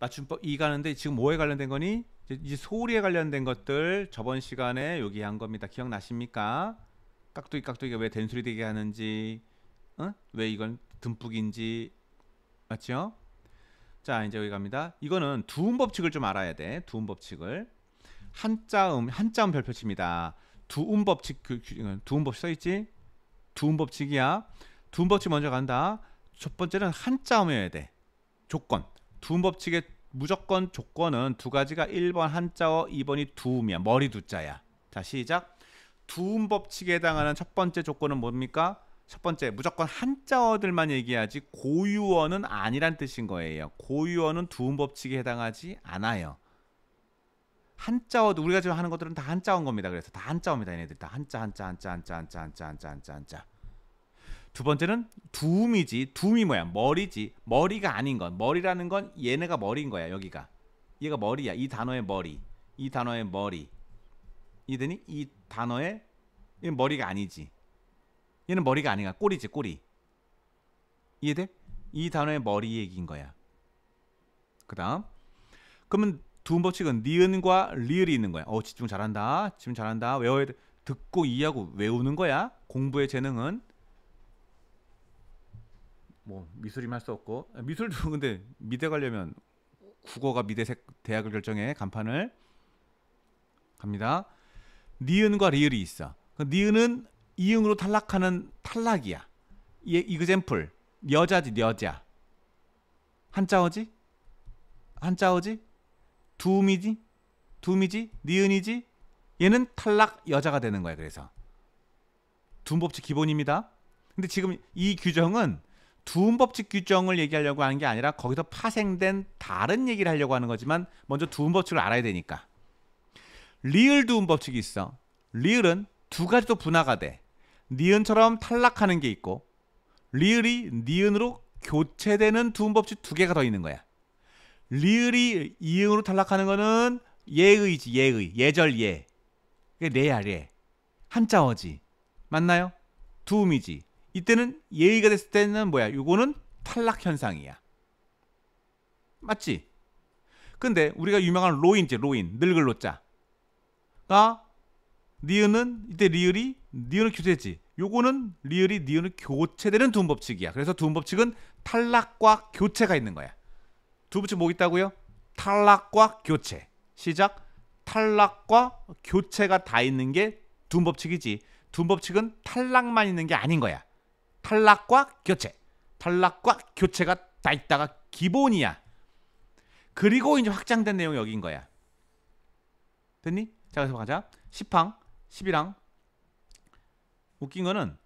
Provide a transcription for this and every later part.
맞춤법 2 가는데 지금 뭐에 관련된 거니? 이제 소리에 관련된 것들 저번 시간에 여기 한 겁니다. 기억나십니까? 깍두기 깍두기가 왜 된소리 되게 하는지 어? 왜 이건 듬뿍인지 맞죠? 자 이제 여기 갑니다. 이거는 두음 법칙을 좀 알아야 돼. 두음 법칙을 한자음 한자음 별표칩니다 두음 법칙 그, 그, 두음 법칙 써있지? 두음 법칙이야. 두음 법칙 먼저 간다. 첫 번째는 한자음이어야 돼. 조건 두음 법칙의 무조건 조건은 두 가지가 1번 한자어, 2번이 두음이야. 머리 두자야. 자, 시작. 두음 법칙에 해당하는 첫 번째 조건은 뭡니까? 첫 번째, 무조건 한자어들만 얘기하지 고유어는 아니란 뜻인 거예요. 고유어는 두음 법칙에 해당하지 않아요. 한자어 도 우리가 지금 하는 것들은 다 한자어인 겁니다. 그래서 다 한자어입니다. 얘네들 다 한자 한자 한자 한자 한자 한자 한자 한자 한자 두 번째는 둠이지둠이 뭐야 머리지 머리가 아닌 건 머리라는 건 얘네가 머리인 거야 여기가 얘가 머리야 이 단어의 머리 이 단어의 머리 이더니 이 단어의 얘는 머리가 아니지 얘는 머리가 아니야 꼬리지 꼬리 이해돼? 이 단어의 머리 얘기인 거야 그 다음 그러면 두 법칙은 니은과 리을이 있는 거야 어 집중 잘한다 집중 잘한다 외워야 돼 듣고 이해하고 외우는 거야 공부의 재능은 뭐 미술이면 할 수 없고 미술도 근데 미대 가려면 국어가 미대색 대학을 결정해 간판을 갑니다. 니은과 리을이 있어. 그 니은은 이응으로 탈락하는 탈락이야. 예, 이그젠플 여자지 여자. 한자어지? 한자어지? 두음이지? 두음이지? 니은이지? 얘는 탈락 여자가 되는 거야. 그래서 둔법칙 기본입니다. 근데 지금 이 규정은 두음 법칙 규정을 얘기하려고 하는 게 아니라 거기서 파생된 다른 얘기를 하려고 하는 거지만 먼저 두음 법칙을 알아야 되니까. 리을 두음 법칙이 있어. 리을은 두 가지도 분화가 돼. 니은처럼 탈락하는 게 있고 리을이 니은으로 교체되는 두음 법칙 두 개가 더 있는 거야. 리을이 이응으로 탈락하는 거는 예의지 예의 예절 예. 그게 내야 예. 한자어지. 맞나요? 두음이지. 이때는 예의가 됐을 때는 뭐야? 이거는 탈락 현상이야. 맞지? 근데 우리가 유명한 로인지 로인 늙을 로자가 아, 니은은 이때 리을이 니은을 교체했지. 요거는 리을이 니은을 교체되는 두음 법칙이야. 그래서 두음 법칙은 탈락과 교체가 있는 거야. 두음 법칙 뭐 있다고요? 탈락과 교체. 시작. 탈락과 교체가 다 있는 게둔 법칙이지. 둔 법칙은 탈락만 있는 게 아닌 거야. 탈락과 교체, 탈락과 교체가 다 있다가 기본이야. 그리고 이제 확장된 내용이 여기인 거야. 됐니? 자, 그래서 가자. 10항, 11항. 웃긴 거는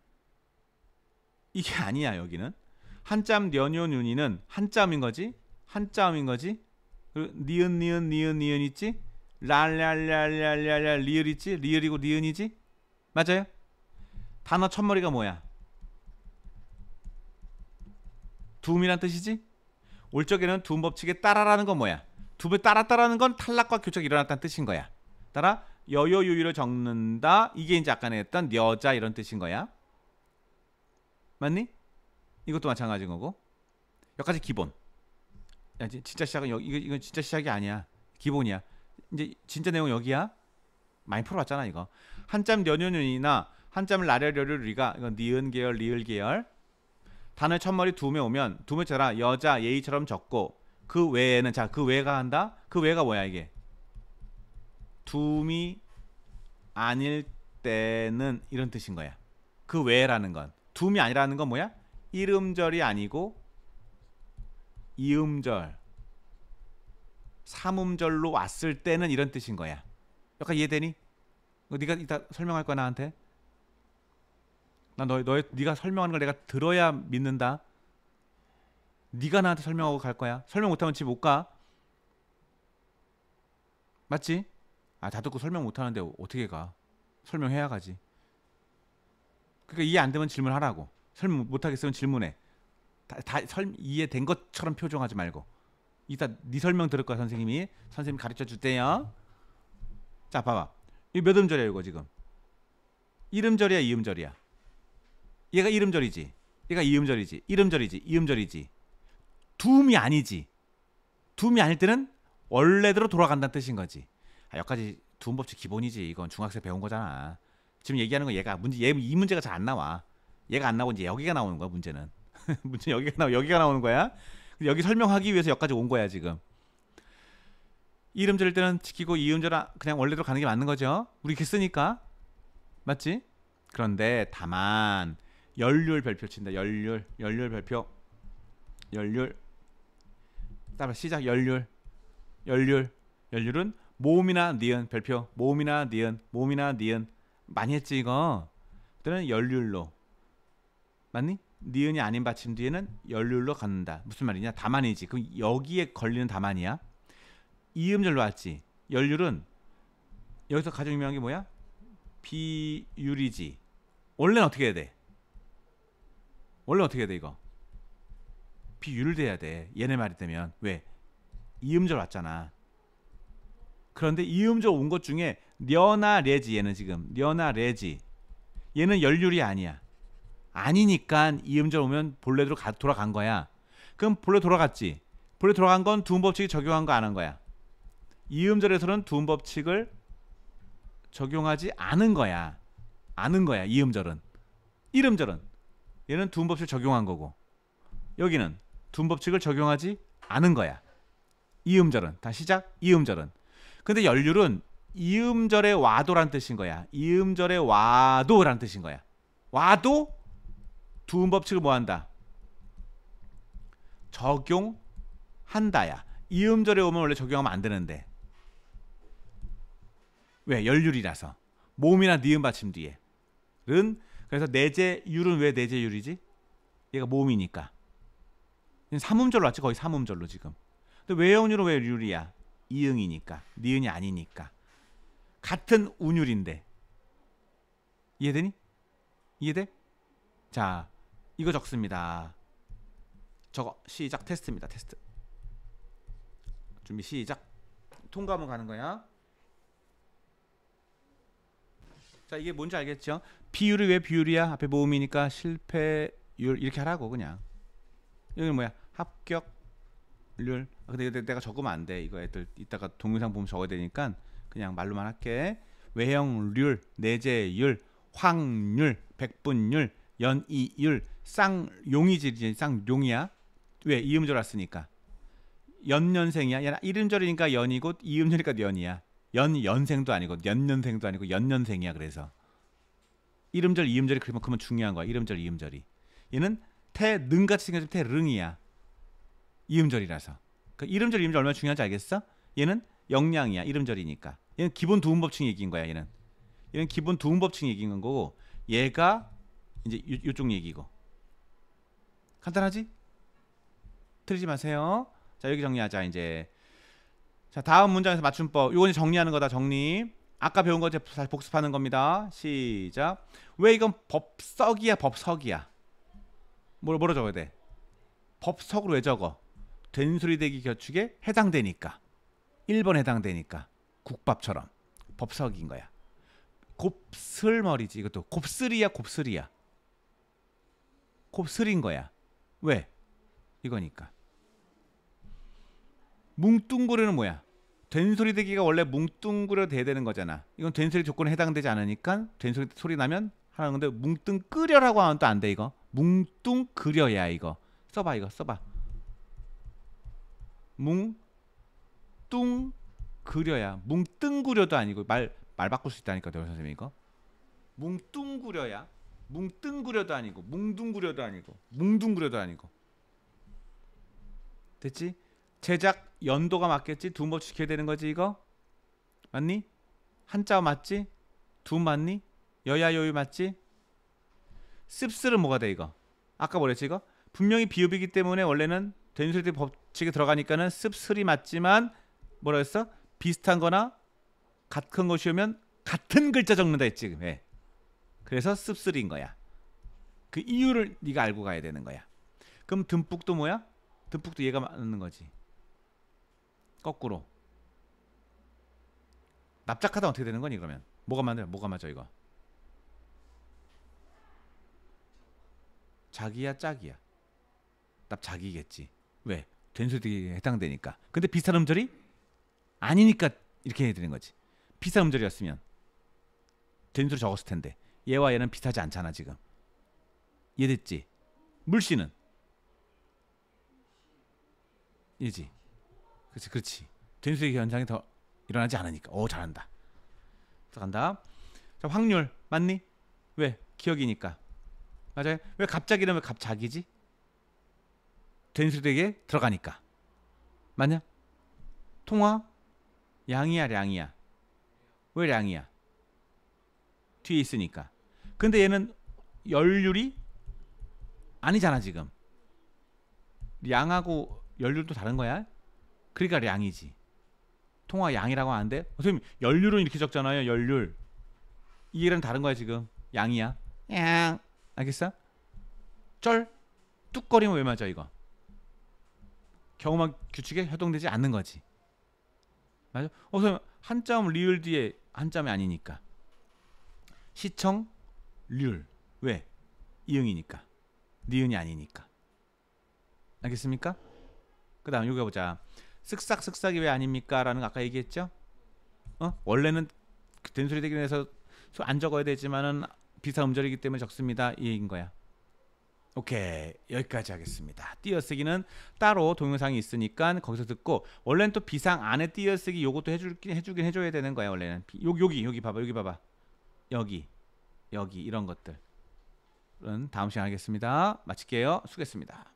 이게 아니야, 여기는. 한짬 련요 윤이는 한짬인 거지? 한짬인 거지? 니은 니은 니은 니은 있지? 랄랄랄랄랄랄 리을 있지? 리을이고 니은이지? 맞아요? 단어 첫머리가 뭐야? 두음이란 뜻이지? 올 적에는 두음 법칙에 따라라는 건 뭐야? 두음에 따랐다라는 건 탈락과 교착이 일어났다는 뜻인 거야. 따라 여여유유를 적는다. 이게 이제 아까 내 냈던 여자 이런 뜻인 거야. 맞니? 이것도 마찬가지인 거고. 여기까지 기본. 야, 진짜 시작은 여기 이거 이건 진짜 시작이 아니야. 기본이야. 이제 진짜 내용 여기야. 많이 풀어봤잖아 이거. 한참 려년눈이나 한참 라려려를 리가 이건 니은 계열, 리을 계열. 단을 첫머리 두음 오면 두음째라 여자 예의처럼 적고 그 외에는 자 그 외가 한다 그 외가 뭐야 이게 두음이 아닐 때는 이런 뜻인 거야 그 외라는 건 두음이 아니라는 건 뭐야 이름절이 아니고 이음절 삼음절로 왔을 때는 이런 뜻인 거야 약간 이해되니 어, 네가 이따 설명할 거야 나한테 나 너, 너의 네가 설명하는 걸 내가 들어야 믿는다. 네가 나한테 설명하고 갈 거야. 설명 못하면 집 못 가. 맞지? 아, 다 듣고 설명 못하는데 어떻게 가? 설명해야 가지. 그러니까 이해 안 되면 질문하라고. 설명 못하겠으면 질문해. 다, 다 설, 이해된 것처럼 표정하지 말고. 이따 네 설명 들을 거야 선생님이. 선생님 가르쳐 줄때요. 자, 봐봐. 이 몇 음절이야 이거 지금? 이름절이야이음절이야 얘가 이름절이지 얘가 이음절이지. 이름절이지 이음절이지. 둠이 아니지. 둠이 아닐 때는 원래대로 돌아간다는 뜻인 거지. 아, 여기까지 둠 법칙 기본이지. 이건 중학생 배운 거잖아. 지금 얘기하는 건 얘가 문제 얘 이 문제가 잘 안 나와. 얘가 안 나오고 이제 여기가 나오는 거야, 문제는. 문제 여기가 나 여기가 나오는 거야. 여기 설명하기 위해서 여기까지 온 거야, 지금. 이름절일 때는 지키고 이음절 그냥 원래대로 가는 게 맞는 거죠. 우리 이렇게 쓰니까. 맞지? 그런데 다만 연률 별표 친다. 연률, 연률 별표, 연률. 따라 시작 연률, 연률, 연률은 모음이나 니은 별표, 모음이나 니은, 모음이나 니은 많이 했지 이거. 그때는 연률로 맞니? 니은이 아닌 받침 뒤에는 연률로 갖는다. 무슨 말이냐? 다만이지. 그럼 여기에 걸리는 다만이야. 이음절로 왔지. 연률은 여기서 가장 유명한 게 뭐야? 비율이지. 원래는 어떻게 해야 돼? 원래 어떻게 해야 돼 이거? 비율돼야 돼. 얘네 말이 되면 왜? 이음절 왔잖아. 그런데 이음절 온 것 중에 려나 레지 얘는 지금 려나 레지 얘는 연률이 아니야. 아니니까 이음절 오면 본래대로 가, 돌아간 거야. 그럼 본래 돌아갔지. 본래 돌아간 건 두음 법칙이 적용한 거안한 거야. 이음절에서는 두음 법칙을 적용하지 않은 거야. 아는 거야. 이음절은. 이름절은 얘는 두음 법칙을 적용한 거고 여기는 두음 법칙을 적용하지 않은 거야. 이음절은 다 시작 이음절은 근데 연률은 이음절의 와도란 뜻인 거야. 이음절의 와도란 뜻인 거야. 와도 두음 법칙을 뭐 한다? 적용한다야. 이음절에 오면 원래 적용하면 안 되는데. 왜? 연률이라서. 몸이나 니은 받침 뒤에. 는 그래서 내재율은 왜 내재율이지? 얘가 몸이니까. 3음절로 왔지 거의 3음절로 지금. 근데 외형률은 왜 율이야? 이응이니까. 니은이 아니니까. 같은 운율인데. 이해되니? 이해돼? 자, 이거 적습니다. 저거 시작 테스트입니다. 테스트. 준비 시작. 통과하면 가는 거야. 자 이게 뭔지 알겠죠? 비율이 왜 비율이야? 앞에 모음이니까 실패율 이렇게 하라고 그냥. 여기 뭐야? 합격률. 아, 근데 내가 적으면 안 돼. 이거 애들 이따가 동영상 보면 적어야 되니까 그냥 말로만 할게. 외형률, 내재율, 확률, 백분율, 연이율, 쌍용이지 질이 쌍용이야. 왜 이음절 왔으니까. 연년생이야. 야, 이음절이니까 연이고 이음절이니까 연이야. 연 연생도 아니고 연년생도 아니고 연년생이야 그래서 이름절 이음절이 그만큼그 중요한 거야 이름절 이음절이 얘는 태능 같이 생겨서 태릉이야 이음절이라서 그 이름절 이음절 얼마나 중요한지 알겠어? 얘는 영양이야 이름절이니까 얘는 기본 두음 법칙 얘기인 거야 얘는 얘는 기본 두음 법칙 얘기인 거고 얘가 이제 요, 요쪽 얘기고 간단하지? 틀리지 마세요. 자 여기 정리하자 이제 자 다음 문장에서 맞춤법 이건 정리하는 거다 정리 아까 배운 거 이제 다시 복습하는 겁니다 시작 왜 이건 법석이야 법석이야 뭐로 뭐로 적어야 돼 법석으로 왜 적어 된수리 대기 겨축에 해당되니까 1번 해당되니까 국밥처럼 법석인 거야 곱슬머리지 이것도 곱슬이야 곱슬이야 곱슬인 거야 왜 이거니까 뭉뚱그려는 뭐야 된소리 되기가 원래 뭉뚱그려 돼야 되는 거잖아. 이건 된소리 조건에 해당되지 않으니까 된소리 소리 나면 하는 건데 뭉뚱끄려라고 하면 또 안 돼 이거. 뭉뚱그려야 이거. 써봐 이거 써봐. 뭉뚱그려야 뭉뚱그려도 아니고 말 말 바꿀 수 있다니까 대원 선생님 이거. 뭉뚱그려야 뭉뚱그려도 아니고 뭉뚱그려도 아니고 뭉뚱그려도 아니고. 됐지? 제작 연도가 맞겠지? 두번 지켜야 되는 거지 이거? 맞니? 한자 맞지? 두 맞니? 여야여유 맞지? 씁쓸은 뭐가 돼 이거? 아까 뭐랬지 이거? 분명히 비읍이기 때문에 원래는 된소리 법칙에 들어가니까는 씁쓸이 맞지만 뭐라 했어? 비슷한 거나 같은 것이 오면 같은 글자 적는다 했지 지 예. 그래서 씁쓸인 거야 그 이유를 네가 알고 가야 되는 거야 그럼 듬뿍도 뭐야? 듬뿍도 얘가 맞는 거지 거꾸로 납작하다 어떻게 되는 거니 그러면 뭐가 맞아요 뭐가 맞아 이거 자기야 짝이야 납작이겠지 왜된소리에 해당되니까 근데 비슷한 음절이 아니니까 이렇게 해드리는 거지 비슷한 음절이었으면 된소리 적었을 텐데 얘와 얘는 비슷하지 않잖아 지금 이해됐지 물씨는 이지 그렇지, 그렇지. 된수의 현상이 더 일어나지 않으니까. 오, 잘한다. 간다. 자, 확률 맞니? 왜? 기억이니까. 맞아요. 왜 갑자기 이러면 갑자기지? 된수되게 들어가니까. 맞냐? 통화 양이야, 량이야. 왜 량이야? 뒤에 있으니까. 근데 얘는 열률이 아니잖아 지금. 양하고 열률도 다른 거야. 그러니까 량이지. 통화 양이라고 하는데 선생님 연률은 이렇게 적잖아요. 연률. 이얘랑 다른 거야 지금. 양이야. 양. 알겠어? 쩔. 뚝거리면 왜 맞아 이거? 경험한 규칙에 협동되지 않는 거지. 맞아? 어 선생님 한 점 리을 뒤에 한점이 아니니까. 시청 률. 왜? 이응이니까. 니은이 아니니까. 알겠습니까? 그다음 여기 보자. 쓱싹쓱싹이 왜 아닙니까라는 아까 얘기했죠. 어? 원래는 된소리 되기 해서안 적어야 되지만은 비슷한 음절이기 때문에 적습니다. 이 얘기인 거야. 오케이 여기까지 하겠습니다. 띄어쓰기는 따로 동영상이 있으니까 거기서 듣고 원래는 또 비상 안에 띄어쓰기 요것도 해주긴 해주긴 해줘야 되는 거야 원래는 여 여기 여기 봐봐 여기 봐봐 여기 여기 이런 것들은 다음 시간 하겠습니다. 마칠게요. 수고했습니다.